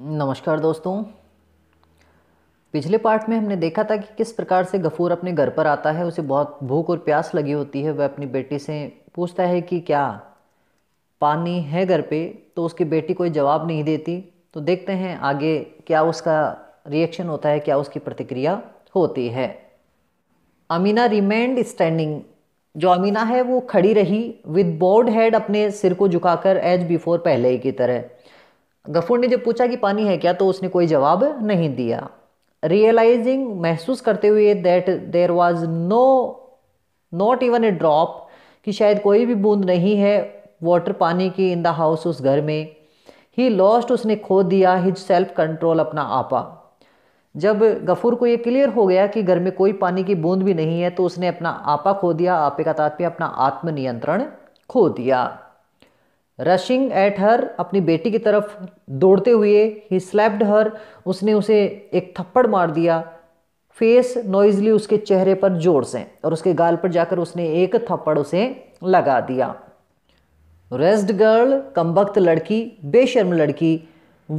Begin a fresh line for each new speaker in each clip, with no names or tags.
नमस्कार दोस्तों पिछले पार्ट में हमने देखा था कि किस प्रकार से गफूर अपने घर पर आता है उसे बहुत भूख और प्यास लगी होती है वह अपनी बेटी से पूछता है कि क्या पानी है घर पे तो उसकी बेटी कोई जवाब नहीं देती तो देखते हैं आगे क्या उसका रिएक्शन होता है क्या उसकी प्रतिक्रिया होती है अमीना रिमेंड स्टैंडिंग जो अमीना है वो खड़ी रही विद बोर्ड हेड अपने सिर को झुकाकर एज बिफोर पहले ही की तरह गफूर ने जब पूछा कि पानी है क्या तो उसने कोई जवाब नहीं दिया रियलाइजिंग महसूस करते हुए that there was no not even a drop कि शायद कोई भी बूंद नहीं है वाटर पानी की इन द हाउस उस घर में ही लॉस्ट उसने खो दिया हिज सेल्फ कंट्रोल अपना आपा जब गफूर को ये क्लियर हो गया कि घर में कोई पानी की बूंद भी नहीं है तो उसने अपना आपा खो दिया आपे का तात्पर्य अपना आत्मनियंत्रण खो दिया रशिंग एट हर अपनी बेटी की तरफ दौड़ते हुए ही स्लैप्ड हर उसने उसे एक थप्पड़ मार दिया फेस नॉइजली उसके चेहरे पर जोर से और उसके गाल पर जाकर उसने एक थप्पड़ उसे लगा दिया रेस्ट गर्ल कमबख्त लड़की बेशर्म लड़की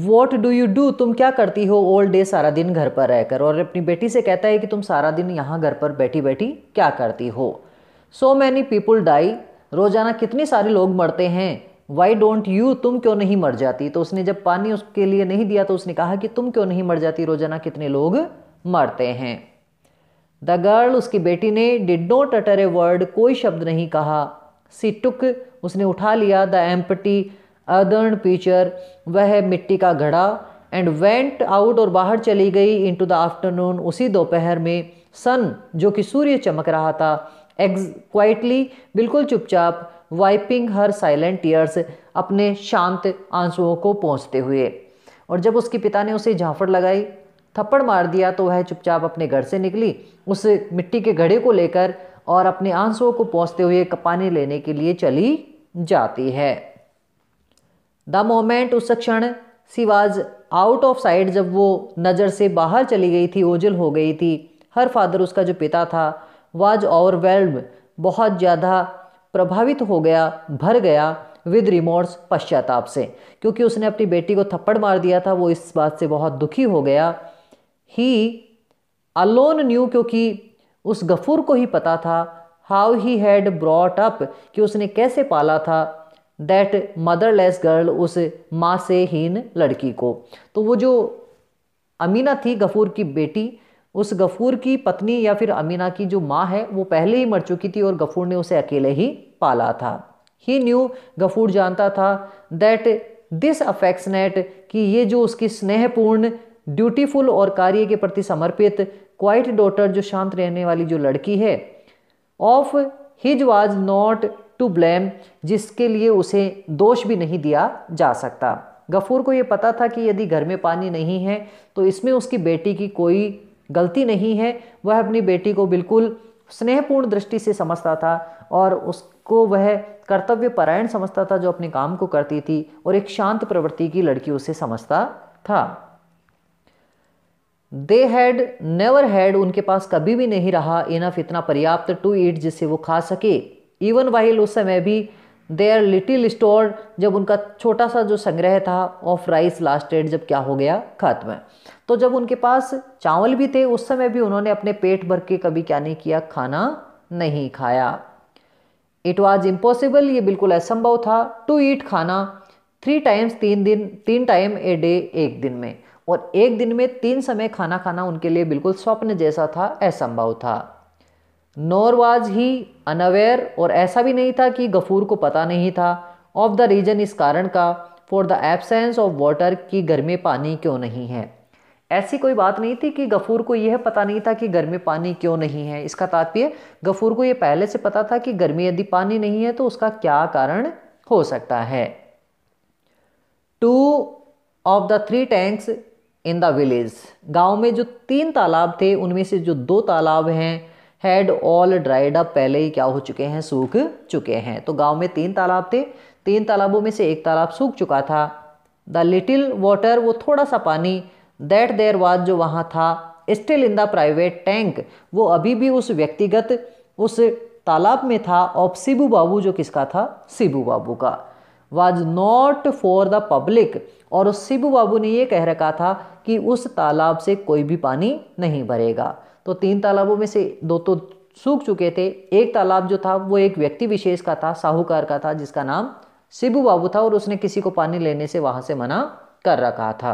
वॉट डू यू डू तुम क्या करती हो ओल्ड डे सारा दिन घर पर रहकर और अपनी बेटी से कहता है कि तुम सारा दिन यहाँ घर पर बैठी बैठी क्या करती हो सो मैनी पीपुल डाई रोज़ाना कितने सारे लोग मरते हैं वाई डोंट यू तुम क्यों नहीं मर जाती तो उसने जब पानी उसके लिए नहीं दिया तो उसने कहा कि तुम क्यों नहीं मर जाती रोजाना कितने लोग मरते हैं द गर्ल उसकी बेटी ने did not utter a word कोई शब्द नहीं कहा सी टुक उसने उठा लिया द एम्पटी अदर्न पीचर वह मिट्टी का घड़ा एंड वेंट आउट और बाहर चली गई इन टू द आफ्टरनून उसी दोपहर में सन जो कि सूर्य चमक रहा था एग्ज क्वाइटली बिल्कुल चुपचाप वाइपिंग हर साइलेंट टीयर्स अपने शांत आंसुओं को पहुँचते हुए और जब उसके पिता ने उसे झांफड़ लगाई थप्पड़ मार दिया तो वह चुपचाप अपने घर से निकली उस मिट्टी के घड़े को लेकर और अपने आंसुओं को पहुँचते हुए कपाने लेने के लिए चली जाती है द मोमेंट उस क्षण she was out of sight जब वो नज़र से बाहर चली गई थी ओझल हो गई थी हर फादर उसका जो पिता था वाज ओवरवेल्ड बहुत ज़्यादा प्रभावित हो गया भर गया विद रिमोर्स पश्चाताप से क्योंकि उसने अपनी बेटी को थप्पड़ मार दिया था वो इस बात से बहुत दुखी हो गया ही अलोन न्यू क्योंकि उस गफूर को ही पता था how he had brought up कि उसने कैसे पाला था दैट मदरलेस गर्ल उस माँ से हीन लड़की को तो वो जो अमीना थी गफूर की बेटी उस गफूर की पत्नी या फिर अमीना की जो माँ है वो पहले ही मर चुकी थी और गफूर ने उसे अकेले ही पाला था ही न्यू गफूर जानता था दैट दिस अफेक्सनेट कि ये जो उसकी स्नेहपूर्ण ड्यूटीफुल और कार्य के प्रति समर्पित क्वाइट डॉटर जो शांत रहने वाली जो लड़की है of his was not to blame जिसके लिए उसे दोष भी नहीं दिया जा सकता गफूर को ये पता था कि यदि घर में पानी नहीं है तो इसमें उसकी बेटी की कोई गलती नहीं है वह अपनी बेटी को बिल्कुल स्नेहपूर्ण दृष्टि से समझता था और उसको वह कर्तव्य परायण समझता था जो अपने काम को करती थी और एक शांत प्रवृत्ति की लड़की उसे समझता था दे हैड नेवर हैड उनके पास कभी भी नहीं रहा इनफ इतना पर्याप्त टू ईट जिससे वो खा सके इवन वाहिल उस समय भी देयर लिटिल स्टोर जब उनका छोटा सा जो संग्रह था ऑफ राइस लास्टेड जब क्या हो गया खत्म तो जब उनके पास चावल भी थे उस समय भी उन्होंने अपने पेट भर के कभी क्या नहीं किया खाना नहीं खाया इट वॉज इम्पॉसिबल ये बिल्कुल असंभव था टू ईट खाना थ्री टाइम्स तीन दिन तीन टाइम ए डे एक दिन में और एक दिन में तीन समय खाना खाना उनके लिए बिल्कुल स्वप्न जैसा था असंभव था नोर वॉज ही अनअवेयर और ऐसा भी नहीं था कि गफूर को पता नहीं था ऑफ द रीजन इस कारण का for the absence of water कि गर्मी पानी क्यों नहीं है ऐसी कोई बात नहीं थी कि गफूर को यह पता नहीं था कि घर में पानी क्यों नहीं है इसका तात्पर्य गफूर को यह पहले से पता था कि घर में यदि पानी नहीं है तो उसका क्या कारण हो सकता है two of the three tanks in the village गांव में जो तीन तालाब थे उनमें से जो दो तालाब हैं हेड ऑल ड्राइड अप पहले ही क्या हो चुके हैं सूख चुके हैं तो गांव में तीन तालाब थे तीन तालाबों में से एक तालाब सूख चुका था द लिटिल वाटर वो थोड़ा सा पानी दैट देयर वाज जो वहाँ था still in the private tank वो अभी भी उस व्यक्तिगत उस तालाब में था ऑफ सिबू बाबू जो किसका था सिबू बाबू का was not for the public और उस सिबू बाबू ने ये कह रखा था कि उस तालाब से कोई भी पानी नहीं भरेगा तो तीन तालाबों में से दो तो सूख चुके थे एक तालाब जो था वो एक व्यक्ति विशेष का था साहूकार का था जिसका नाम सिबू बाबू था और उसने किसी को पानी लेने से वहाँ से मना कर रखा था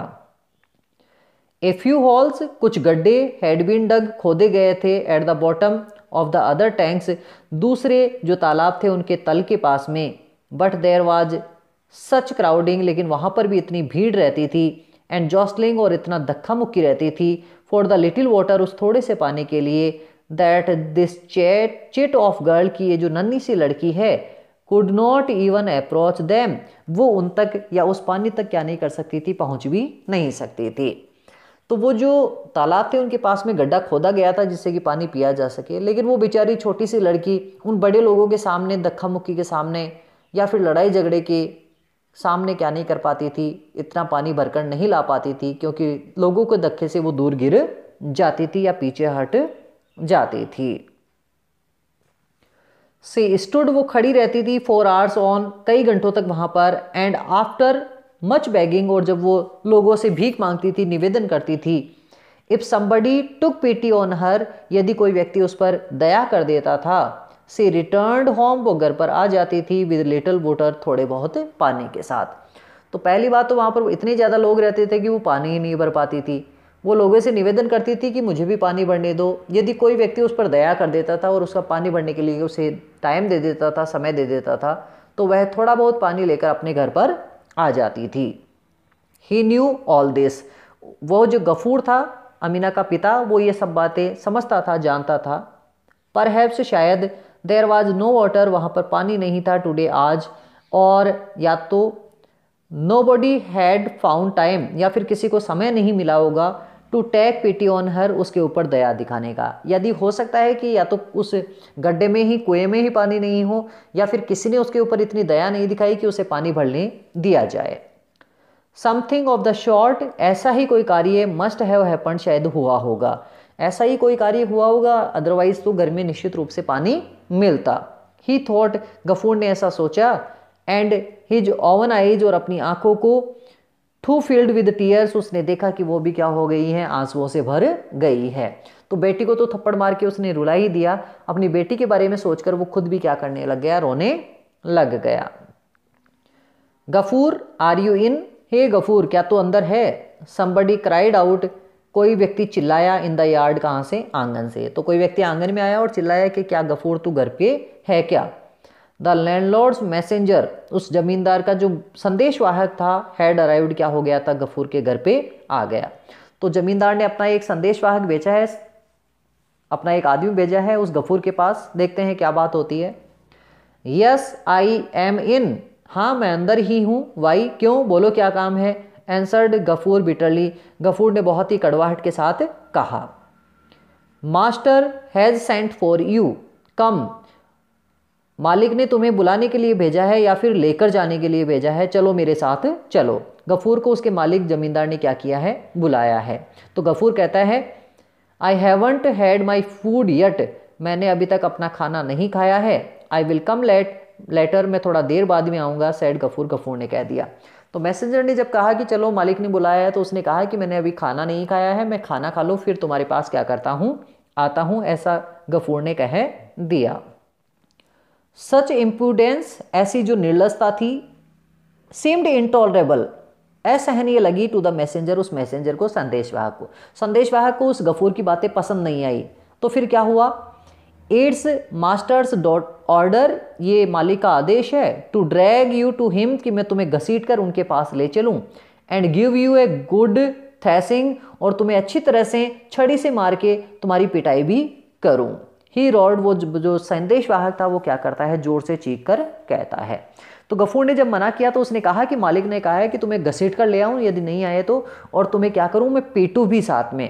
ए फ्यू होल्स कुछ गड्ढे हेडबिन डग खोदे गए थे at the bottom of the other tanks दूसरे जो तालाब थे उनके तल के पास में but there was such crowding लेकिन वहाँ पर भी इतनी भीड़ रहती थी एंड जॉस्लिंग और इतना धक्का मुक्की रहती थी फॉर द लिटिल वाटर उस थोड़े से पानी के लिए that this chit chit of girl की ये जो नन्ही सी लड़की है could not even approach them वो उन तक या उस पानी तक क्या नहीं कर सकती थी पहुँच भी नहीं सकती थी तो वो जो तालाब थे उनके पास में गड्ढा खोदा गया था जिससे कि पानी पिया जा सके लेकिन वो बेचारी छोटी सी लड़की उन बड़े लोगों के सामने धक्का मुक्की के सामने या फिर लड़ाई झगड़े के सामने क्या नहीं कर पाती थी इतना पानी भरकर नहीं ला पाती थी क्योंकि लोगों के धक्के से वो दूर गिर जाती थी या पीछे हट जाती थी से स्टूड वो खड़ी रहती थी फोर आवर्स ऑन कई घंटों तक वहाँ पर एंड आफ्टर मच बैगिंग और जब वो लोगों से भीख मांगती थी निवेदन करती थी if somebody took pity on her यदि कोई व्यक्ति उस पर दया कर देता था से रिटर्न होम वो घर पर आ जाती थी विद लिटल वोटर थोड़े बहुत पानी के साथ तो पहली बात तो वहाँ पर इतने ज़्यादा लोग रहते थे कि वो पानी ही नहीं भर पाती थी वो लोगों से निवेदन करती थी कि मुझे भी पानी भरने दो यदि कोई व्यक्ति उस पर दया कर देता था और उसका पानी भरने के लिए उसे टाइम दे देता था समय दे देता था तो वह थोड़ा बहुत पानी लेकर अपने घर पर आ जाती थी ही न्यू ऑल दिस वो जो गफूर था अमीना का पिता वो ये सब बातें समझता था जानता था पर हैप्स शायद देर वाज नो वाटर वहाँ पर पानी नहीं था टुडे आज और या तो nobody had found time या फिर किसी को समय नहीं मिला होगा to tech pity on her उसके ऊपर दया दिखाने का यदि हो सकता है कि या तो उस गड्ढे में ही कुएं में ही पानी नहीं हो या फिर किसी ने उसके ऊपर इतनी दया नहीं दिखाई कि उसे पानी भरने दिया जाए समथिंग ऑफ द शॉर्ट ऐसा ही कोई कार्य मस्ट हैव हैपन शायद हुआ होगा ऐसा ही कोई कार्य हुआ होगा अदरवाइज तो घर में निश्चित रूप से पानी मिलता ही थॉट गफूर ने ऐसा सोचा एंड हिज ओवन आईज और अपनी आंखों को थू फील्ड विद टीयर्स उसने देखा कि वो भी क्या हो गई है आंसुओं से भर गई है तो बेटी को तो थप्पड़ मार के उसने रुला ही दिया अपनी बेटी के बारे में सोचकर वो खुद भी क्या करने लग गया रोने लग गया Gafoor are you in hey Gafoor क्या तो अंदर है समबडी क्राइड आउट कोई व्यक्ति चिल्लाया इन द यार्ड कहाँ से आंगन से तो कोई व्यक्ति आंगन में आया और चिल्लाया कि क्या गफूर तू घर पे है क्या द लैंडलॉर्ड्स मैसेंजर उस जमींदार का जो संदेश वाहक था हैड अराइव्ड क्या हो गया था गफूर के घर पे आ गया तो जमींदार ने अपना एक संदेश वाहक भेजा है अपना एक आदमी भेजा है उस गफूर के पास देखते हैं क्या बात होती है यस आई एम इन हाँ मैं अंदर ही हूँ वाई क्यों बोलो क्या काम है एंसर्ड गफूर बिटरली गफूर ने बहुत ही कड़वाहट के साथ कहा master has sent for you come मालिक ने तुम्हें बुलाने के लिए भेजा है या फिर लेकर जाने के लिए भेजा है चलो मेरे साथ चलो गफूर को उसके मालिक ज़मींदार ने क्या किया है बुलाया है तो गफूर कहता है I haven't had my food yet मैंने अभी तक अपना खाना नहीं खाया है I will come late later मैं थोड़ा देर बाद में आऊँगा सैड गफूर गफूर ने कह दिया तो मैसेंजर ने जब कहा कि चलो मालिक ने बुलाया है तो उसने कहा कि मैंने अभी खाना नहीं खाया है मैं खाना खा लूँ फिर तुम्हारे पास क्या करता हूँ आता हूँ ऐसा गफूर ने कह दिया सच इम्पूडेंस ऐसी जो निर्लसता थी सीम्ड इनटॉलरेबल असहनीय लगी टू द मैसेंजर उस मैसेंजर को संदेशवाहक को संदेशवाहक को उस गफूर की बातें पसंद नहीं आई तो फिर क्या हुआ एड्स मास्टर्स डॉट ऑर्डर ये मालिक का आदेश है to drag you to him कि मैं तुम्हें घसीट कर उनके पास ले चलूँ and give you a good thrashing और तुम्हें अच्छी तरह से छड़ी से मार के तुम्हारी पिटाई भी करूँ ही रॉड वो जो संदेश वाहक था वो क्या करता है जोर से चीख कर कहता है तो गफूर ने जब मना किया तो उसने कहा कि मालिक ने कहा है कि तुम्हें घसीट कर ले आऊं यदि नहीं आए तो और तुम्हें क्या करूं मैं पीटू भी साथ में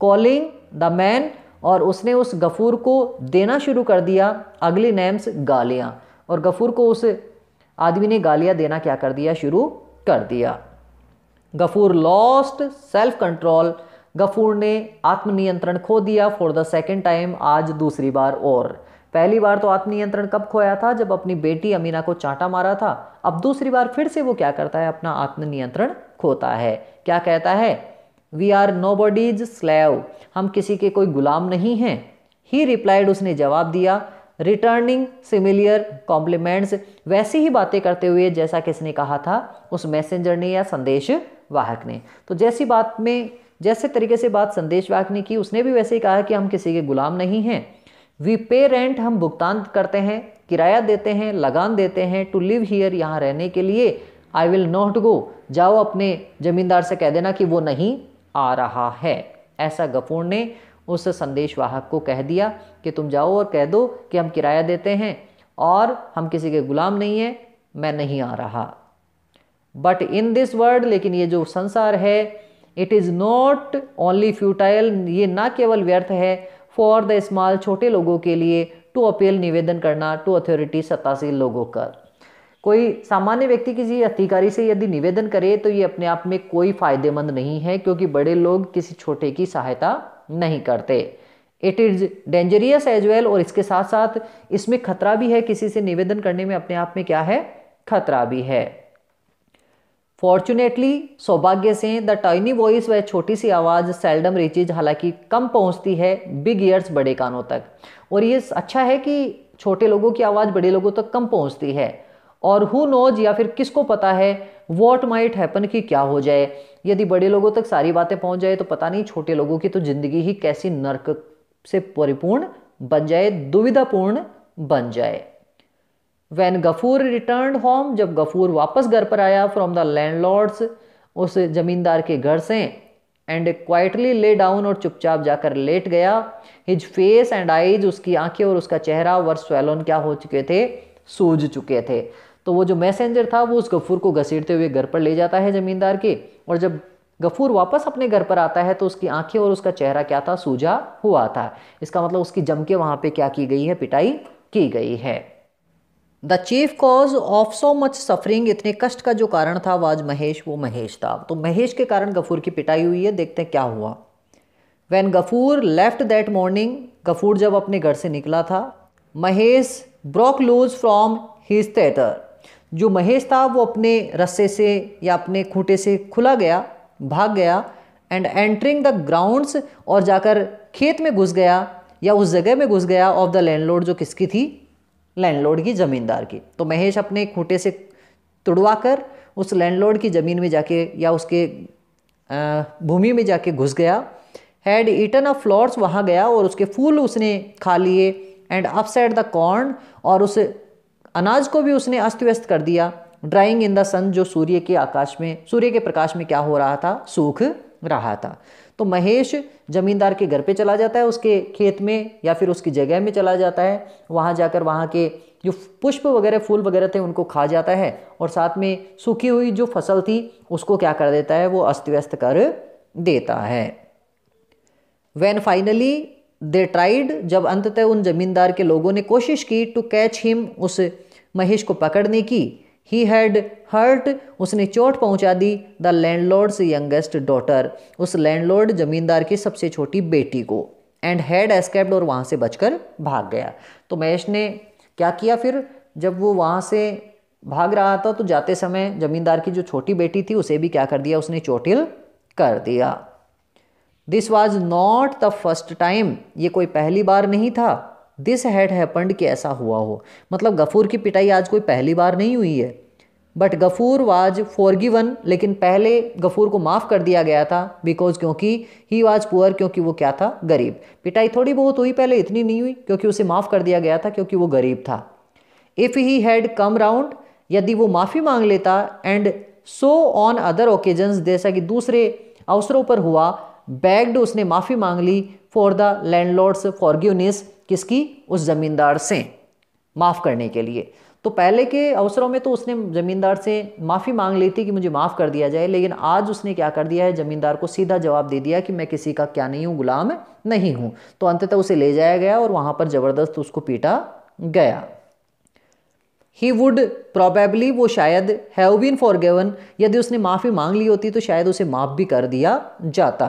कॉलिंग द मैन और उसने उस गफूर को देना शुरू कर दिया अगली नेम्स गालियां और गफूर को उस आदमी ने गालियां देना क्या कर दिया शुरू कर दिया Gafoor lost self control Gafoor ने आत्मनियंत्रण खो दिया फॉर द सेकेंड टाइम आज दूसरी बार और पहली बार तो आत्मनियंत्रण कब खोया था जब अपनी बेटी अमीना को चांटा मारा था अब दूसरी बार फिर से वो क्या करता है अपना आत्मनियंत्रण खोता है क्या कहता है we are nobody's slave हम किसी के कोई गुलाम नहीं हैं ही रिप्लाइड उसने जवाब दिया रिटर्निंग सिमिलियर कॉम्प्लीमेंट्स वैसी ही बातें करते हुए जैसा किसने कहा था उस मैसेंजर ने या संदेश वाहक ने तो जैसी बात में जैसे तरीके से बात संदेश वाक ने की उसने भी वैसे ही कहा कि हम किसी के गुलाम नहीं हैं वी पे रेंट हम भुगतान करते हैं किराया देते हैं लगान देते हैं टू लिव हियर यहाँ रहने के लिए आई विल नॉट गो जाओ अपने ज़मींदार से कह देना कि वो नहीं आ रहा है ऐसा गफूर ने उस संदेश वाहक को कह दिया कि तुम जाओ और कह दो कि हम किराया देते हैं और हम किसी के गुलाम नहीं हैं मैं नहीं आ रहा बट इन दिस वर्ल्ड लेकिन ये जो संसार है it is not only futile ये ना केवल व्यर्थ है फॉर द स्मॉल छोटे लोगों के लिए टू अपील निवेदन करना टू अथॉरिटी सत्तासीन लोगों का कोई सामान्य व्यक्ति किसी अधिकारी से यदि निवेदन करे तो ये अपने आप में कोई फायदेमंद नहीं है क्योंकि बड़े लोग किसी छोटे की सहायता नहीं करते it is dangerous as well और इसके साथ साथ इसमें खतरा भी है किसी से निवेदन करने में अपने आप में क्या है खतरा भी है फॉर्चुनेटली सौभाग्य से द टाइनी वॉइस वह छोटी सी आवाज़ सेल्डम रीचिज हालांकि कम पहुंचती है बिग ईयर्स बड़े कानों तक और ये अच्छा है कि छोटे लोगों की आवाज़ बड़े लोगों तक कम पहुंचती है और हु नोज या फिर किसको पता है वॉट माइट हैपन कि क्या हो जाए यदि बड़े लोगों तक सारी बातें पहुंच जाए तो पता नहीं छोटे लोगों की तो ज़िंदगी ही कैसी नर्क से परिपूर्ण बन जाए दुविधापूर्ण बन जाए वैन गफूर रिटर्न होम जब गफूर वापस घर पर आया फ्रॉम द लैंडलॉर्ड्स उस जमींदार के घर से एंड क्वाइटली ले डाउन और चुपचाप जाकर लेट गया हिज फेस एंड आइज उसकी आंखें और उसका चेहरा वर स्वेलोन क्या हो चुके थे सूज चुके थे तो वो जो मैसेंजर था वो उस गफूर को घसीटते हुए घर पर ले जाता है जमींदार के और जब गफूर वापस अपने घर पर आता है तो उसकी आंखें और उसका चेहरा क्या था सूझा हुआ था इसका मतलब उसकी जम के वहाँ पे क्या की गई है पिटाई की गई है the chief cause of so much suffering इतने कष्ट का जो कारण था वाज महेश वो महेश था तो महेश के कारण गफूर की पिटाई हुई है देखते हैं क्या हुआ when Gafoor left that morning Gafoor जब अपने घर से निकला था Mahesh broke loose from his tether जो महेश था वो अपने रस्से से या अपने खूंटे से खुला गया भाग गया एंड एंटरिंग द ग्राउंड्स और जाकर खेत में घुस गया या उस जगह में घुस गया ऑफ द लैंडलॉर्ड जो किसकी थी लैंडलॉर्ड की ज़मींदार की तो महेश अपने खूंटे से तुड़वा कर उस लैंडलॉर्ड की ज़मीन में जाके या उसके भूमि में जाके घुस गया हैड ईटन ऑफ फ्लॉर्स वहाँ गया और उसके फूल उसने खा लिए एंड अपसेट द कॉर्न और उस अनाज को भी उसने अस्त व्यस्त कर दिया ड्राइंग इन द सन जो सूर्य के आकाश में सूर्य के प्रकाश में क्या हो रहा था सूख रहा था तो महेश जमींदार के घर पे चला जाता है उसके खेत में या फिर उसकी जगह में चला जाता है वहाँ जाकर वहाँ के जो पुष्प वगैरह फूल वगैरह थे उनको खा जाता है और साथ में सूखी हुई जो फसल थी उसको क्या कर देता है वो अस्त व्यस्त कर देता है वैन फाइनली दे ट्राइड जब अंततः उन जमींदार के लोगों ने कोशिश की टू कैच हिम उस महेश को पकड़ने की ही हैड हर्ट उसने चोट पहुंचा दी द लैंडलॉर्ड्स यंगेस्ट डॉटर उस लैंडलॉर्ड जमींदार की सबसे छोटी बेटी को एंड हैड एस्केप्ड और वहाँ से बचकर भाग गया तो महेश ने क्या किया फिर जब वो वहाँ से भाग रहा था तो जाते समय जमींदार की जो छोटी बेटी थी उसे भी क्या कर दिया उसने चोटिल कर दिया this was not the first time ये कोई पहली बार नहीं था दिस हैड हैपन्ड कि ऐसा हुआ हो मतलब गफूर की पिटाई आज कोई पहली बार नहीं हुई है but Gafur was forgiven लेकिन पहले गफूर को माफ़ कर दिया गया था बिकॉज क्योंकि ही वाज पुअर क्योंकि वो क्या था गरीब पिटाई थोड़ी बहुत हुई पहले इतनी नहीं हुई क्योंकि उसे माफ़ कर दिया गया था क्योंकि वो गरीब था if he had come round यदि वो माफ़ी मांग लेता and so on other occasions जैसा कि दूसरे अवसरों पर हुआ बैग्ड उसने माफ़ी मांग ली for the landlord's forgiveness किसकी उस ज़मींदार से माफ़ करने के लिए तो पहले के अवसरों में तो उसने ज़मींदार से माफ़ी मांग ली थी कि मुझे माफ़ कर दिया जाए लेकिन आज उसने क्या कर दिया है ज़मींदार को सीधा जवाब दे दिया कि मैं किसी का क्या नहीं हूँ गुलाम नहीं हूँ तो अंततः उसे ले जाया गया और वहाँ पर ज़बरदस्त उसको पीटा गया ही वुड प्रोबेबली वो शायद हैव बीन फॉर यदि उसने माफ़ी मांग ली होती तो शायद उसे माफ़ भी कर दिया जाता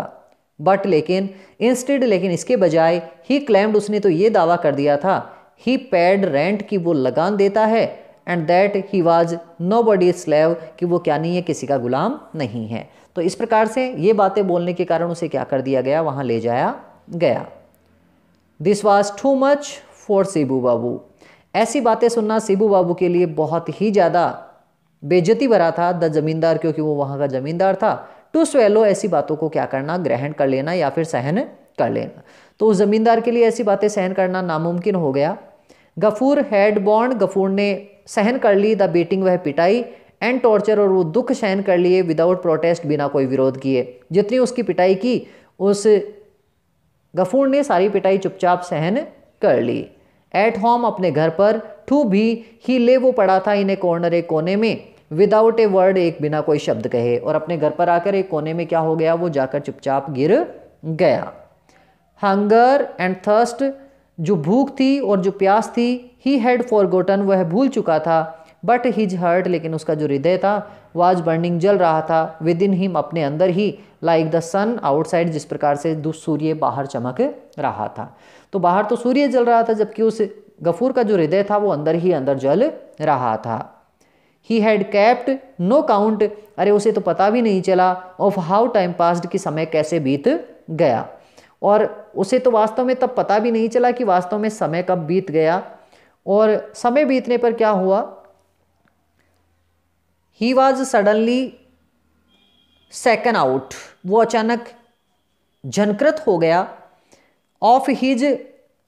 बट लेकिन इंस्टेड लेकिन इसके बजाय ही क्लेम्ड उसने तो ये दावा कर दिया था ही पैड रेंट की वो लगान देता है and that he was nobody slave कि वो क्या नहीं है किसी का गुलाम नहीं है तो इस प्रकार से ये बातें बोलने के कारण उसे क्या कर दिया गया वहाँ ले जाया गया this was too much for Sibu Babu ऐसी बातें सुनना सिबू बाबू के लिए बहुत ही ज़्यादा बेजती भरा था द जमींदार क्योंकि वो वहाँ का जमींदार था टू स्वेलो तो ऐसी बातों को क्या करना ग्रहण कर लेना या फिर सहन कर लेना तो उस ज़मींदार के लिए ऐसी बातें सहन करना नामुमकिन हो गया गफूर हैड बॉन्ड गफूर ने सहन कर ली द बेटिंग वह पिटाई एंड टॉर्चर और वो दुख सहन कर लिए विदाउट प्रोटेस्ट बिना कोई विरोध किए जितनी उसकी पिटाई की उस गफूर ने सारी पिटाई चुपचाप सहन कर ली एट होम अपने घर पर ठू भी ही ले वो पड़ा था इन्हें कॉर्नर एक कोने में विदाउट ए वर्ड एक बिना कोई शब्द कहे और अपने घर पर आकर एक कोने में क्या हो गया वो जाकर चुपचाप गिर गया हंगर एंड थर्स्ट जो भूख थी और जो प्यास थी ही हैड फॉर गोटन वह भूल चुका था बट हिज हर्ट लेकिन उसका जो हृदय था वो आज बर्निंग जल रहा था विद इन हिम अपने अंदर ही लाइक द सन आउटसाइड जिस प्रकार से सूर्य बाहर चमक रहा था तो बाहर तो सूर्य जल रहा था जबकि उस गफूर का जो हृदय था वो अंदर ही अंदर जल रहा था he had kept no count अरे उसे तो पता भी नहीं चला ऑफ हाउ टाइम पास्ड कि समय कैसे बीत गया और उसे तो वास्तव में तब पता भी नहीं चला कि वास्तव में समय कब बीत गया और समय बीतने पर क्या हुआ he was suddenly second out वो अचानक झनकृत हो गया ऑफ हिज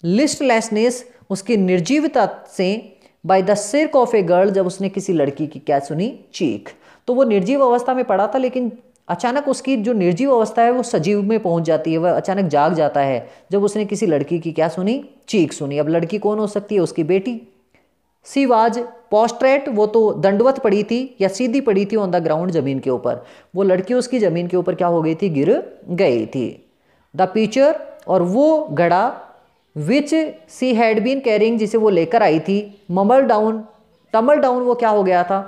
लिस्टलेसनेस उसकी निर्जीवता से by the shriek of a girl जब उसने किसी लड़की की क्या सुनी चीख तो वो निर्जीव अवस्था में पड़ा था लेकिन अचानक उसकी जो निर्जीव अवस्था है वो सजीव में पहुंच जाती है वह अचानक जाग जाता है जब उसने किसी लड़की की क्या सुनी चीख सुनी अब लड़की कौन हो सकती है उसकी बेटी सी वाज पॉस्ट्रेट वो तो दंडवत पड़ी थी या सीधी पड़ी थी ऑन द ग्राउंड जमीन के ऊपर वो लड़की उसकी जमीन के ऊपर क्या हो गई थी गिर गई थी द पीचर और वो घड़ा which she had been carrying जिसे वो लेकर आई थी ममल डाउन टमल डाउन वो क्या हो गया था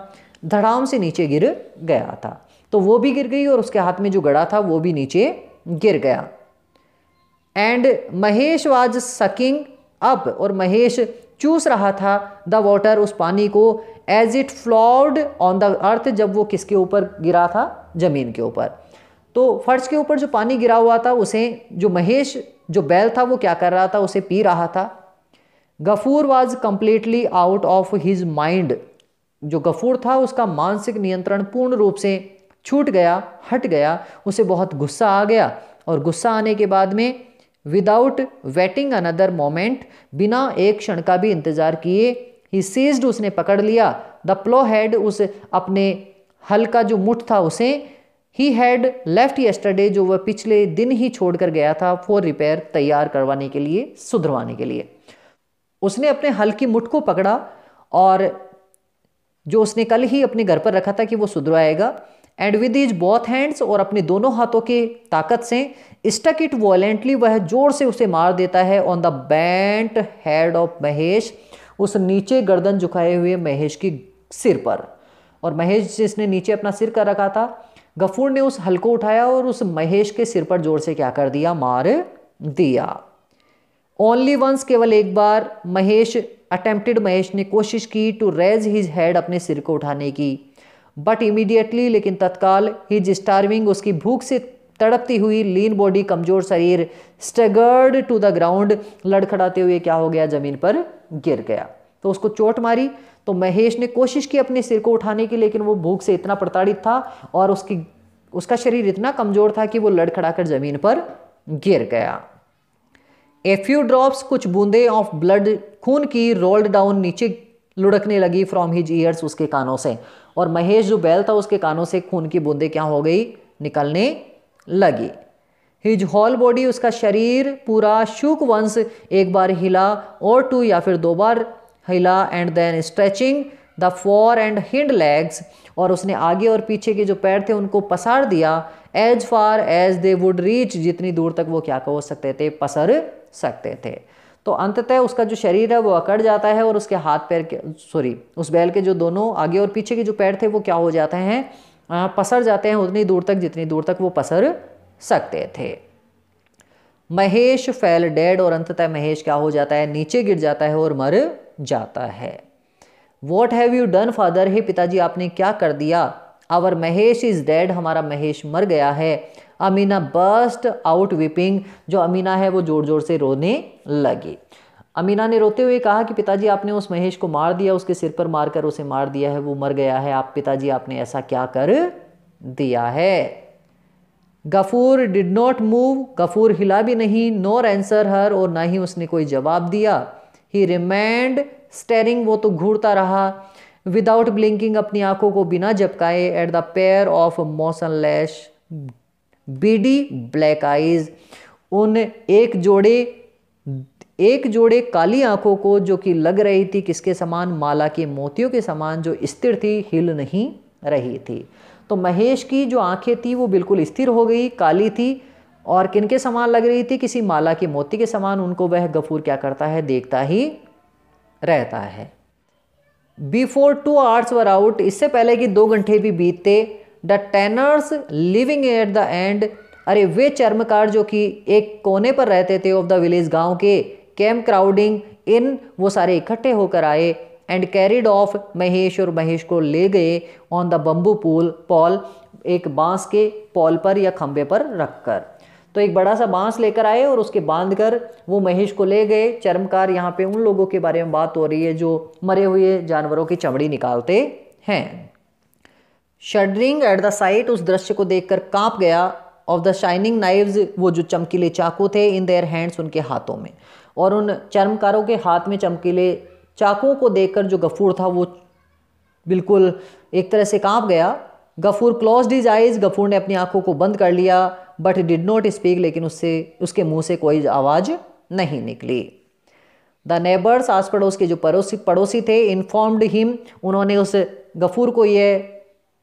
धड़ाम से नीचे गिर गया था तो वो भी गिर गई और उसके हाथ में जो गड़ा था वो भी नीचे गिर गया and Mahesh was sucking up और महेश चूस रहा था द वॉटर उस पानी को as it flowed on the earth जब वो किसके ऊपर गिरा था ज़मीन के ऊपर तो फर्श के ऊपर जो पानी गिरा हुआ था उसे जो महेश जो बैल था वो क्या कर रहा था उसे पी रहा था Gafur was completely out of his mind जो गफूर था उसका मानसिक नियंत्रण पूर्ण रूप से छूट गया हट गया उसे बहुत गुस्सा आ गया और गुस्सा आने के बाद में विदाउट वेटिंग अनदर मोमेंट बिना एक क्षण का भी इंतज़ार किए ही सीज्ड उसने पकड़ लिया द प्लो हेड उस अपने हल का जो मुठ था उसे ही हैड लेफ्ट यस्टरडे जो वह पिछले दिन ही छोड़कर गया था फॉर रिपेयर तैयार करवाने के लिए सुधरवाने के लिए उसने अपने हल्की मुठ को पकड़ा और जो उसने कल ही अपने घर पर रखा था कि वो सुधरवाएगा and with his both hands और अपने दोनों हाथों की ताकत से स्टक इट वॉलेंटली वह जोर से उसे मार देता है on the bent head of Mahesh उस नीचे गर्दन झुकाए हुए महेश की सिर पर और महेश जिसने नीचे अपना सिर कर रखा था गफूर ने उस हल को उठाया और उस महेश के सिर पर जोर से क्या कर दिया मार दिया ओनली वंस केवल एक बार महेश अटेम्प्टेड महेश ने कोशिश की टू रेज हिज हेड अपने सिर को उठाने की बट इमीडिएटली लेकिन तत्काल हिज स्टार्विंग उसकी भूख से तड़पती हुई लीन बॉडी कमजोर शरीर स्टगर्ड टू द ग्राउंड लड़खड़ाते हुए क्या हो गया जमीन पर गिर गया तो उसको चोट मारी तो महेश ने कोशिश की अपने सिर को उठाने की लेकिन वो भूख से इतना प्रताड़ित था और उसकी उसका शरीर इतना कमजोर था कि वो लड़खड़ाकर जमीन पर गिर गया ए फ्यू ड्रॉप्स कुछ बूंदे ऑफ ब्लड खून की रोल्ड डाउन नीचे लुढ़कने लगी फ्रॉम हिज ईयर्स उसके कानों से और महेश जो बैल था उसके कानों से खून की बूंदे क्या हो गई निकलने लगी हिज हॉल बॉडी उसका शरीर पूरा शुक वंश एक बार हिला और टू या फिर दो बार हिला and then stretching the fore and hind legs और उसने आगे और पीछे के जो पैर थे उनको पसार दिया as far as they would reach जितनी दूर तक वो क्या हो सकते थे पसर सकते थे तो अंततः उसका जो शरीर है वो अकड़ जाता है और उसके हाथ पैर के सॉरी उस बैल के जो दोनों आगे और पीछे के जो पैर थे वो क्या हो जाते हैं पसर जाते हैं उतनी दूर तक जितनी दूर तक वो पसर सकते थे महेश फैल डेड और अंततः महेश क्या हो जाता है नीचे गिर जाता है और मर जाता है what have you done father हे पिताजी आपने क्या कर दिया आवर महेश इज़ डेड हमारा महेश मर गया है अमीना बस्ट आउट वीपिंग जो अमीना है वो जोर जोर से रोने लगी अमीना ने रोते हुए कहा कि पिताजी आपने उस महेश को मार दिया उसके सिर पर मारकर उसे मार दिया है वो मर गया है आप पिताजी आपने ऐसा क्या कर दिया है Gafur did not move Gafur हिला भी नहीं नोर आंसर हर और ना ही उसने कोई जवाब दिया ही रिमैंड स्टेरिंग वो तो घूरता रहा विदाउट ब्लिंकिंग अपनी आंखों को बिना झपकाए at the pair of motionless beady black eyes उन एक जोड़े एक जोड़े काली आंखों को जो कि लग रही थी किसके समान माला के मोतियों के समान जो स्थिर थी हिल नहीं रही थी तो महेश की जो आंखें थी वो बिल्कुल स्थिर हो गई काली थी और किन के समान लग रही थी किसी माला की मोती के समान उनको वह गफूर क्या करता है देखता ही रहता है before two hours wore out इससे पहले कि दो घंटे भी बीतते the tanners living at the end अरे वे चर्मकार जो कि एक कोने पर रहते थे ऑफ द विलेज गांव के कैम क्राउडिंग इन वो सारे इकट्ठे होकर आए एंड कैरिड ऑफ महेश और महेश को ले गए on the bamboo pull pole एक बांस के पॉल पर या खंबे पर रखकर तो एक बड़ा सा बांस लेकर आए और उसके बांध कर वो महेश को ले गए चर्मकार यहाँ पे उन लोगों के बारे में बात हो रही है जो मरे हुए जानवरों की चमड़ी निकालते हैं शडरिंग एट द साइट उस दृश्य को देखकर कांप गया ऑफ द शाइनिंग नाइव्स वो जो चमकीले चाकू थे इन देयर हैंड्स उनके हाथों में और उन चर्मकारों के हाथ में चमकीले चाकुओं को देखकर जो गफूर था वो बिल्कुल एक तरह से कांप गया Gafur close his eyes Gafur ने अपनी आंखों को बंद कर लिया बट डिड नॉट स्पीक लेकिन उससे उसके मुंह से कोई आवाज़ नहीं निकली द नेबर्स आस पड़ोस के जो पड़ोसी पड़ोसी थे इन्फॉर्म्ड हिम उन्होंने उस गफूर को यह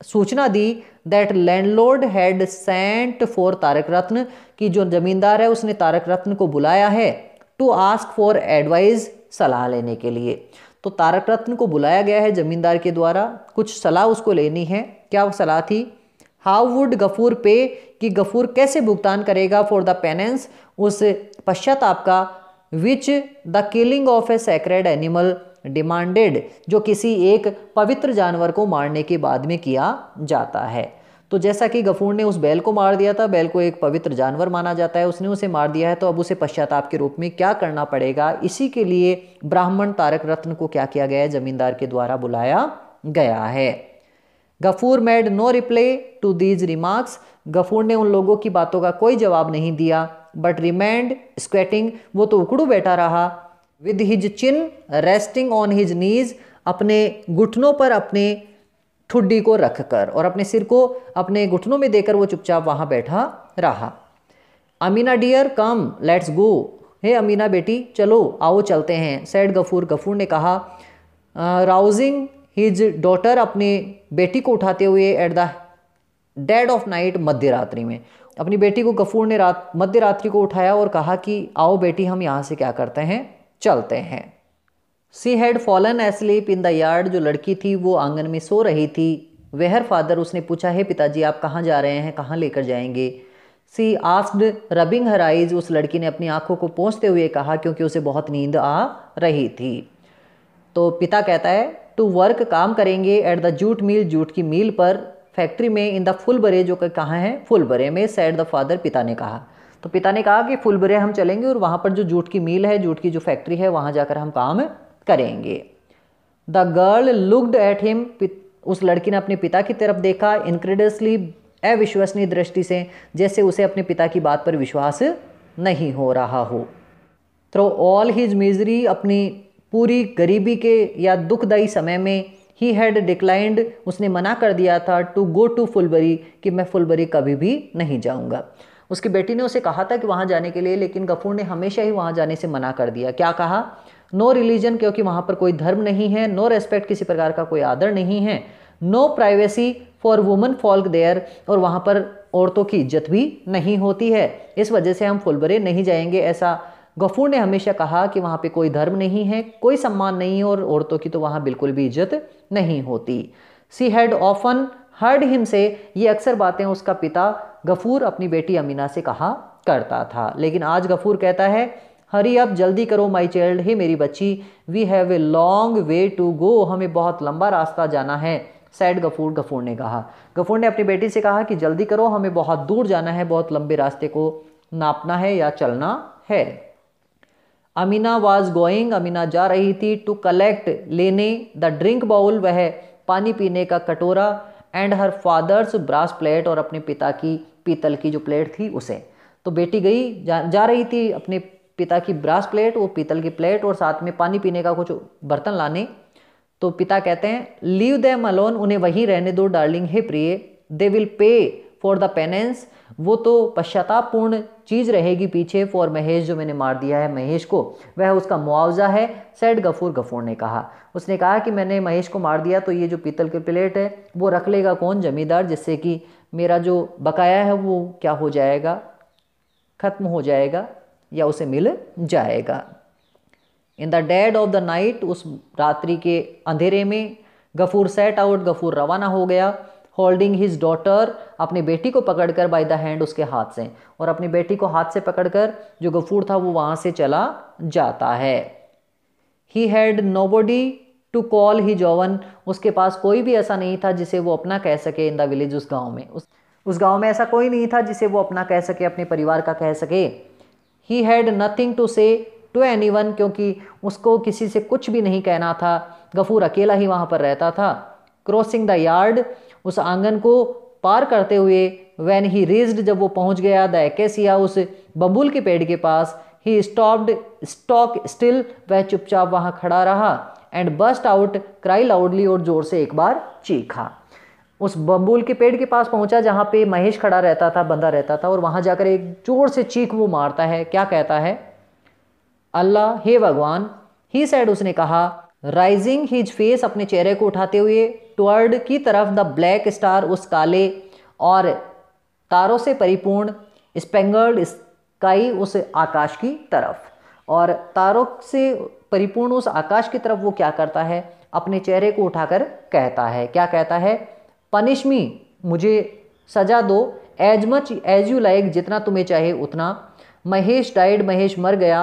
सूचना दी that landlord had sent for Tarak Ratna की जो जमींदार है उसने तारक रत्न को बुलाया है टू आस्क फॉर एडवाइज सलाह लेने के लिए तो तारक रत्न को बुलाया गया है जमींदार के द्वारा कुछ सलाह उसको लेनी है क्या सलाह थी हाउ वुड गफूर पे कि गफूर कैसे भुगतान करेगा फॉर द पेनेंस उस पश्चाताप का which the killing of a sacred animal demanded जो किसी एक पवित्र जानवर को मारने के बाद में किया जाता है तो जैसा कि गफूर ने उस बैल को मार दिया था बैल को एक पवित्र जानवर माना जाता है उसने उसे मार दिया है तो अब उसे पश्चाताप के रूप में क्या करना पड़ेगा इसी के लिए ब्राह्मण तारक रत्न को क्या किया गया है जमींदार के द्वारा बुलाया गया है Gafur made no reply to these remarks Gafur ने उन लोगों की बातों का कोई जवाब नहीं दिया बट रिमेंड स्क्वेटिंग वो तो उकड़ू बैठा रहा with his chin resting on his knees अपने घुटनों पर अपने ठुड्डी को रख कर और अपने सिर को अपने घुटनों में देकर वो चुपचाप वहाँ बैठा रहा Amina dear come let's go हे अमीना बेटी चलो आओ चलते हैं सैड गफूर गफूर ने कहा राउजिंग हिज डॉटर अपने बेटी को उठाते हुए at the dead of night मध्य रात्रि में अपनी बेटी को गफूर ने रात मध्य रात्रि को उठाया और कहा कि आओ बेटी हम यहाँ से क्या करते हैं चलते हैं she had fallen asleep in the yard जो लड़की थी वो आंगन में सो रही थी वेहर फादर उसने पूछा है पिताजी आप कहाँ जा रहे हैं कहाँ लेकर जाएंगे she asked rubbing her eyes उस लड़की ने अपनी आंखों को पहुँचते हुए कहा क्योंकि उसे बहुत नींद आ रही थी तो पिता कहता है टू वर्क काम करेंगे at the jute mill jute की मिल पर फैक्ट्री में इन द फुलबरे जो कहाँ है फुलबरे में सैड द फादर पिता ने कहा तो पिता ने कहा कि फुलबरे हम चलेंगे और वहाँ पर जो जूट की मिल है जूट की जो फैक्ट्री है वहाँ जाकर हम काम करेंगे the girl looked at him उस लड़की ने अपने पिता की तरफ देखा इनक्रेडसली अविश्वसनीय दृष्टि से जैसे उसे अपने पिता की बात पर विश्वास नहीं हो रहा हो थ्रो ऑल हिज मिजरी अपनी पूरी गरीबी के या दुखदाई समय में ही हैड डिक्लाइंड उसने मना कर दिया था टू गो टू फुलबरी कि मैं फुलबरी कभी भी नहीं जाऊँगा उसकी बेटी ने उसे कहा था कि वहाँ जाने के लिए लेकिन गफूर ने हमेशा ही वहाँ जाने से मना कर दिया क्या कहा नो रिलीजन क्योंकि वहाँ पर कोई धर्म नहीं है नो रेस्पेक्ट किसी प्रकार का कोई आदर नहीं है no privacy for woman folk there और वहाँ पर औरतों की इज्जत भी नहीं होती है इस वजह से हम फुलबरे नहीं जाएंगे ऐसा गफूर ने हमेशा कहा कि वहाँ पे कोई धर्म नहीं है कोई सम्मान नहीं है और औरतों की तो वहाँ बिल्कुल भी इज्जत नहीं होती she had often heard him से ये अक्सर बातें उसका पिता गफूर अपनी बेटी अमीना से कहा करता था लेकिन आज गफूर कहता है हरी अब जल्दी करो माई चाइल्ड हे मेरी बच्ची we have a long way to go हमें बहुत लंबा रास्ता जाना है सैड गफूर गफूर ने कहा गफूर ने अपनी बेटी से कहा कि जल्दी करो हमें बहुत दूर जाना है बहुत लंबे रास्ते को नापना है या चलना है अमीना वॉज गोइंग अमीना जा रही थी टू कलेक्ट लेने द ड्रिंक बाउल वह पानी पीने का कटोरा and her father's brass plate और अपने पिता की पीतल की जो प्लेट थी उसे तो बेटी गई जा, जा रही थी अपने पिता की ब्रास प्लेट वो पीतल की प्लेट और साथ में पानी पीने का कुछ बर्तन लाने तो पिता कहते हैं लीव दैम अलोन उन्हें वहीं रहने दो डार्लिंग हे प्रिय they will pay for the penance वो तो पश्चातापूर्ण चीज़ रहेगी पीछे फॉर महेश जो मैंने मार दिया है महेश को वह उसका मुआवजा है सैड गफूर गफूर ने कहा उसने कहा कि मैंने महेश को मार दिया तो ये जो पीतल की प्लेट है वो रख लेगा कौन जमींदार जिससे कि मेरा जो बकाया है वो क्या हो जाएगा ख़त्म हो जाएगा या उसे मिल जाएगा in the dead of the night उस रात्रि के अंधेरे में गफूर सेट आउट गफूर रवाना हो गया होल्डिंग हिज डॉटर अपनी बेटी को पकड़कर बाय द हैंड उसके हाथ से और अपनी बेटी को हाथ से पकड़कर जो गफूर था वो वहाँ से चला जाता है he had nobody to call his own उसके पास कोई भी ऐसा नहीं था जिसे वो अपना कह सके इन द विलेज उस गाँव में उस उस गाँव में ऐसा कोई नहीं था जिसे वो अपना कह सके अपने परिवार का कह सके he had nothing to say to anyone क्योंकि उसको किसी से कुछ भी नहीं कहना था गफूर अकेला ही वहाँ पर रहता था क्रॉसिंग द यार्ड उस आंगन को पार करते हुए वैन ही रेज्ड जब वो पहुंच गया द एकेसिया उस बबूल के पेड़ के पास ही स्टॉप्ड स्टॉक स्टिल वह चुपचाप वहां खड़ा रहा and burst out cry loudly और जोर से एक बार चीखा उस बबूल के पेड़ के पास पहुंचा जहां पे महेश खड़ा रहता था बंदा रहता था और वहां जाकर एक जोर से चीख वो मारता है क्या कहता है अल्लाह हे भगवान ही सैड उसने कहा राइजिंग हिज फेस अपने चेहरे को उठाते हुए टर्ड की तरफ द ब्लैक स्टार उस काले और तारों से परिपूर्ण स्पेंगल्ड स्काई उस आकाश की तरफ और तारों से परिपूर्ण उस आकाश की तरफ वो क्या करता है अपने चेहरे को उठाकर कहता है क्या कहता है पनिशमी मुझे सजा दो as much as you like जितना तुम्हें चाहे उतना महेश डाइड महेश मर गया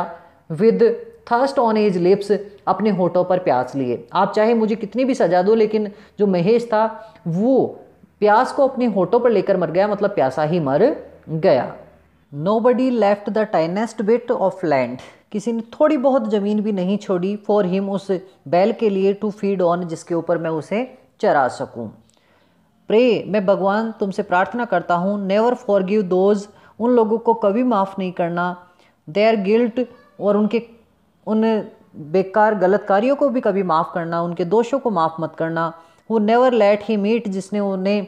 with thirst on his lips अपने होठों पर प्यास लिए आप चाहे मुझे कितनी भी सजा दो लेकिन जो महेश था वो प्यास को अपने होठों पर लेकर मर गया मतलब प्यासा ही मर गया nobody left the tiniest bit of land किसी ने थोड़ी बहुत ज़मीन भी नहीं छोड़ी फॉर हिम उस बैल के लिए टू फीड ऑन जिसके ऊपर मैं उसे चरा सकूं प्रे मैं भगवान तुमसे प्रार्थना करता हूँ नेवर फॉर गिव दोज उन लोगों को कभी माफ़ नहीं करना देयर गिल्ट और उनके उन बेकार गलत कार्यों को भी कभी माफ़ करना उनके दोषों को माफ़ मत करना वो नेवर लेट ही मीट जिसने उन्हें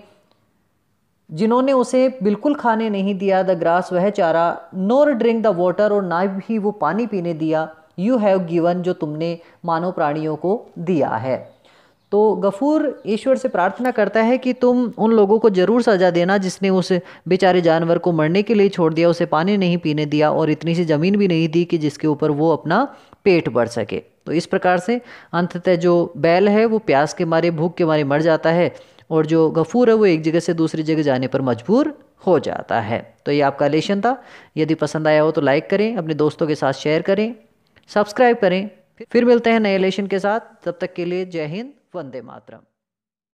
जिन्होंने उसे बिल्कुल खाने नहीं दिया द ग्रास वह चारा नोर ड्रिंक द वाटर और ना ही वो पानी पीने दिया यू हैव गिवन जो तुमने मानव प्राणियों को दिया है तो गफूर ईश्वर से प्रार्थना करता है कि तुम उन लोगों को ज़रूर सज़ा देना जिसने उस बेचारे जानवर को मरने के लिए छोड़ दिया उसे पानी नहीं पीने दिया और इतनी सी ज़मीन भी नहीं दी कि जिसके ऊपर वो अपना पेट भर सके तो इस प्रकार से अंततः जो बैल है वो प्यास के मारे भूख के मारे मर जाता है और जो गफूर है वो एक जगह से दूसरी जगह जाने पर मजबूर हो जाता है तो ये आपका लेशन था यदि पसंद आया हो तो लाइक करें अपने दोस्तों के साथ शेयर करें सब्सक्राइब करें फिर मिलते हैं नए लेशन के साथ तब तक के लिए जय हिंद वंदे मातरम